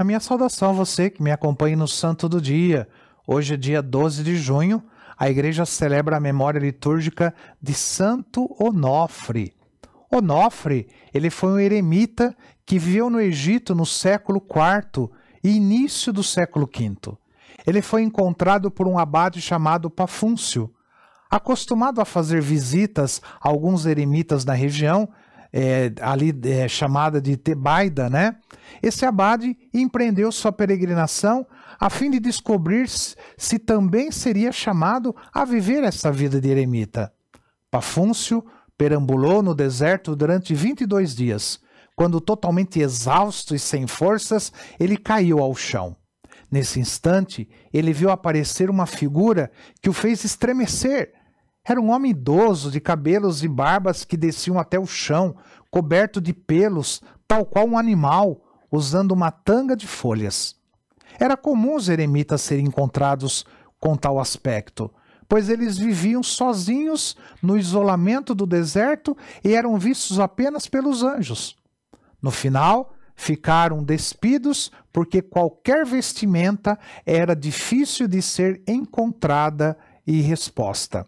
A minha saudação a você que me acompanha no Santo do Dia. Hoje é dia 12 de junho, a igreja celebra a memória litúrgica de Santo Onofre. Onofre, ele foi um eremita que viveu no Egito no século IV e início do século V. Ele foi encontrado por um abade chamado Pafúncio. Acostumado a fazer visitas a alguns eremitas na região, é, ali é, chamada de Tebaida, né? Esse abade empreendeu sua peregrinação a fim de descobrir se também seria chamado a viver essa vida de eremita. Pafúncio perambulou no deserto durante 22 dias. Quando totalmente exausto e sem forças, ele caiu ao chão. Nesse instante, ele viu aparecer uma figura que o fez estremecer era um homem idoso, de cabelos e barbas que desciam até o chão, coberto de pelos, tal qual um animal, usando uma tanga de folhas. Era comum os eremitas serem encontrados com tal aspecto, pois eles viviam sozinhos no isolamento do deserto e eram vistos apenas pelos anjos. No final, ficaram despidos, porque qualquer vestimenta era difícil de ser encontrada e resposta.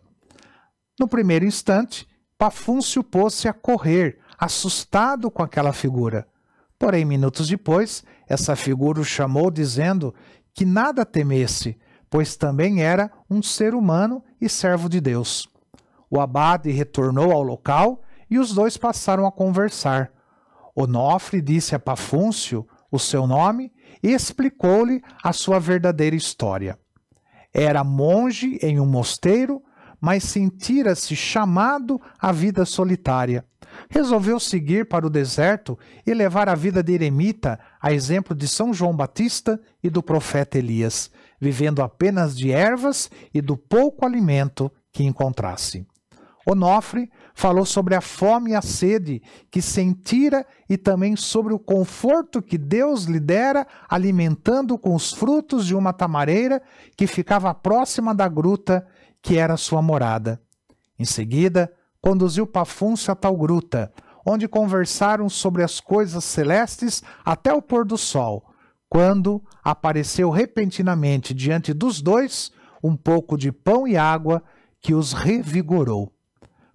No primeiro instante, Pafúncio pôs-se a correr, assustado com aquela figura. Porém, minutos depois, essa figura o chamou dizendo que nada temesse, pois também era um ser humano e servo de Deus. O abade retornou ao local e os dois passaram a conversar. Onofre disse a Pafúncio o seu nome e explicou-lhe a sua verdadeira história. Era monge em um mosteiro mas sentira-se chamado à vida solitária. Resolveu seguir para o deserto e levar a vida de eremita, a exemplo de São João Batista e do profeta Elias, vivendo apenas de ervas e do pouco alimento que encontrasse. Onofre falou sobre a fome e a sede que sentira e também sobre o conforto que Deus lhe dera alimentando com os frutos de uma tamareira que ficava próxima da gruta que era sua morada. Em seguida, conduziu Pafúncio a tal gruta, onde conversaram sobre as coisas celestes até o pôr do sol, quando apareceu repentinamente diante dos dois um pouco de pão e água que os revigorou.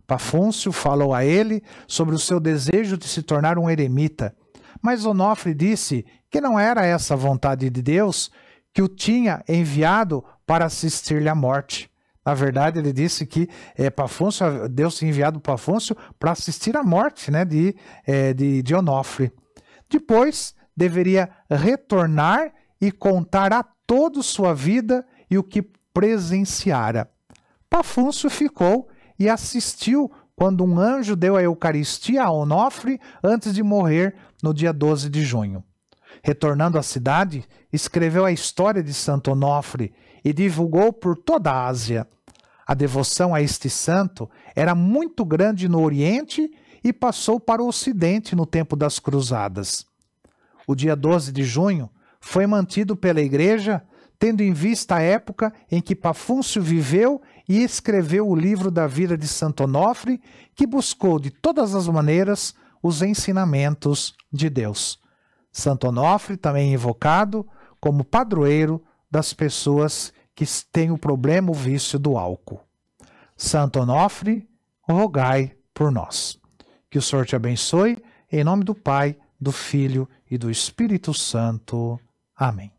Pafúncio falou a ele sobre o seu desejo de se tornar um eremita, mas Onofre disse que não era essa a vontade de Deus que o tinha enviado para assistir-lhe à morte. Na verdade, ele disse que é, eh, Afonso, Deus tinha enviado para Afonso para assistir à morte né, de, é, de, de Onofre. Depois, deveria retornar e contar a todos sua vida e o que presenciara. Pafuncio ficou e assistiu quando um anjo deu a Eucaristia a Onofre antes de morrer no dia 12 de junho. Retornando à cidade, escreveu a história de Santo Onofre e divulgou por toda a Ásia. A devoção a este santo era muito grande no Oriente e passou para o Ocidente no tempo das Cruzadas. O dia 12 de junho foi mantido pela Igreja, tendo em vista a época em que Pafúncio viveu e escreveu o livro da vida de Santo Onofre, que buscou de todas as maneiras os ensinamentos de Deus. Santo Onofre também invocado como padroeiro das pessoas que tem o problema o vício do álcool. Santo Onofre, rogai por nós. Que o Senhor te abençoe, em nome do Pai, do Filho e do Espírito Santo. Amém.